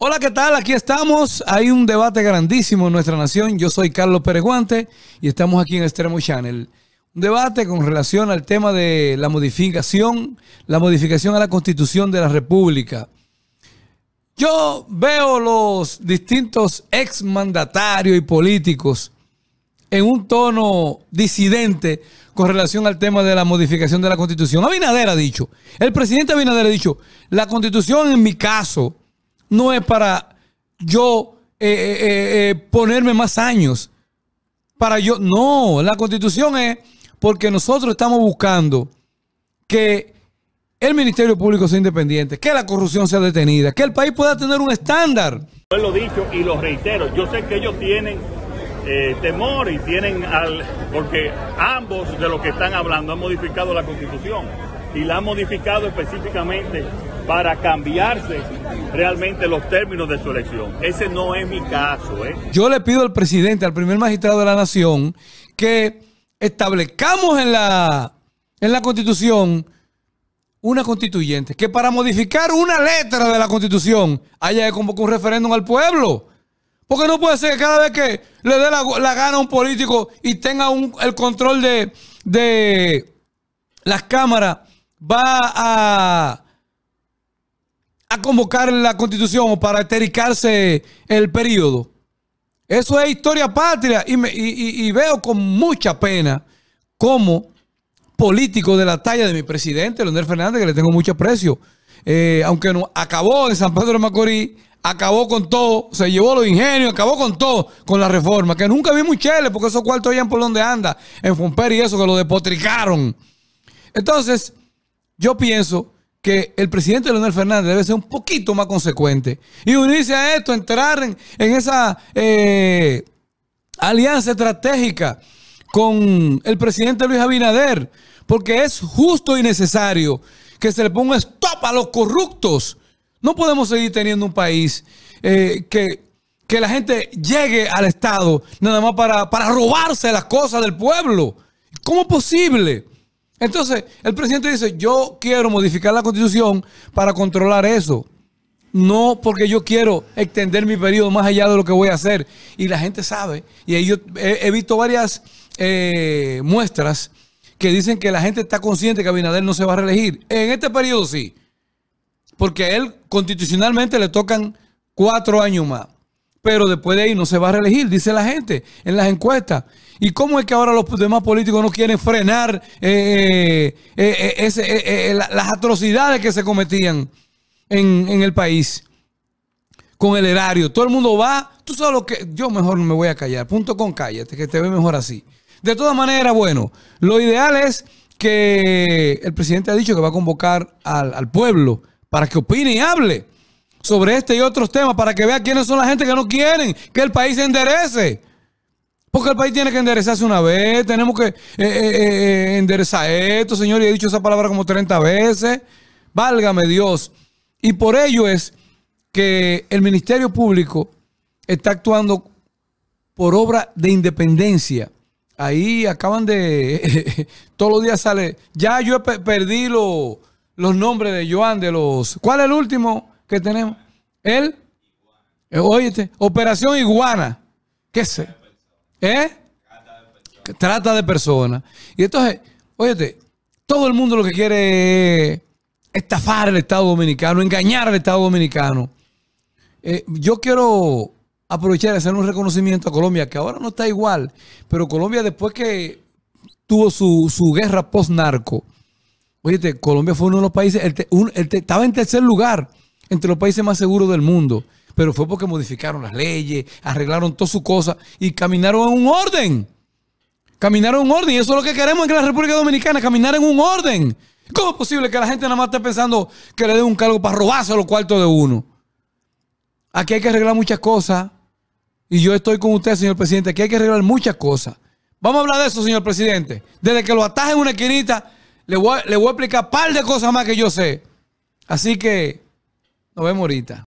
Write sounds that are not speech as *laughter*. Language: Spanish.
Hola, ¿qué tal? Aquí estamos. Hay un debate grandísimo en nuestra nación. Yo soy Carlos Pereguante y estamos aquí en Extremo Channel. Un debate con relación al tema de la modificación, la modificación a la Constitución de la República. Yo veo los distintos exmandatarios y políticos en un tono disidente con relación al tema de la modificación de la Constitución. Abinader ha dicho, el presidente Abinader ha dicho, la Constitución en mi caso no es para yo eh, eh, eh, ponerme más años. Para yo, no, la constitución es porque nosotros estamos buscando que el Ministerio Público sea independiente, que la corrupción sea detenida, que el país pueda tener un estándar. Yo lo he dicho y lo reitero, yo sé que ellos tienen temor y tienen al... porque ambos de los que están hablando han modificado la constitución y la han modificado específicamente para cambiarse realmente los términos de su elección. Ese no es mi caso. ¿eh? Yo le pido al presidente, al primer magistrado de la nación, que establezcamos en la, en la constitución una constituyente, que para modificar una letra de la constitución haya que convocar un referéndum al pueblo. Porque no puede ser que cada vez que le dé la, gana a un político y tenga el control de, de las cámaras, va a a convocar la constitución para estericarse el periodo. Eso es historia patria y, veo con mucha pena ...como político de la talla de mi presidente, Leonel Fernández, que le tengo mucho aprecio, eh, aunque no, acabó en San Pedro de Macorís, acabó con todo, se llevó los ingenios, acabó con todo con la reforma, que nunca vi mucheles, porque esos cuartos allá por donde anda, en Fomperi y eso, que lo despotricaron. Entonces, yo pienso que el presidente Leonel Fernández debe ser un poquito más consecuente y unirse a esto, entrar en, esa eh, alianza estratégica con el presidente Luis Abinader, porque es justo y necesario que se le ponga stop a los corruptos. No podemos seguir teniendo un país eh, que, la gente llegue al Estado nada más para, para robarse las cosas del pueblo. ¿Cómo es posible? Entonces, el presidente dice, yo quiero modificar la constitución para controlar eso. No porque yo quiero extender mi periodo más allá de lo que voy a hacer. Y la gente sabe. Y yo he, visto varias eh, muestras que dicen que la gente está consciente que Abinader no se va a reelegir. En este periodo sí. Porque a él constitucionalmente le tocan cuatro años más pero después de ahí no se va a reelegir, dice la gente en las encuestas. ¿Y cómo es que ahora los demás políticos no quieren frenar eh, eh, eh, las atrocidades que se cometían en, el país con el erario? Todo el mundo va, tú sabes lo que, yo mejor me voy a callar, punto con cállate, que te ve mejor así. De todas maneras, bueno, lo ideal es que el presidente ha dicho que va a convocar al pueblo para que opine y hable sobre este y otros temas para que vea quiénes son la gente que no quieren que el país se enderece. Porque el país tiene que enderezarse una vez, tenemos que eh, eh, eh, enderezar esto, señor, y he dicho esa palabra como 30 veces. Válgame Dios. Y por ello es que el Ministerio Público está actuando por obra de independencia. Ahí acaban de... *laughs* todos los días sale... Ya yo perdí perdido los nombres de Joan de los... ¿Cuál es el último? que tenemos. El, oye, eh, Operación Iguana. ¿Qué sé? ¿Eh? Trata de personas. Y entonces, oye todo el mundo lo que quiere es estafar al Estado Dominicano, engañar al Estado Dominicano. Eh, yo quiero aprovechar y hacer un reconocimiento a Colombia, que ahora no está igual, pero Colombia después que tuvo su, su guerra post-narco, oye, Colombia fue uno de los países, estaba en tercer lugar entre los países más seguros del mundo, pero fue porque modificaron las leyes, arreglaron todas sus cosas y caminaron en un orden. Caminaron en un orden. Y eso es lo que queremos en la República Dominicana, caminar en un orden. ¿Cómo es posible que la gente nada más esté pensando que le den un cargo para robarse los cuartos de uno? Aquí hay que arreglar muchas cosas. Y yo estoy con usted, señor presidente. Aquí hay que arreglar muchas cosas. Vamos a hablar de eso, señor presidente. Desde que lo ataje en una esquinita, le voy, le voy a explicar un par de cosas más que yo sé. Así que nos vemos ahorita.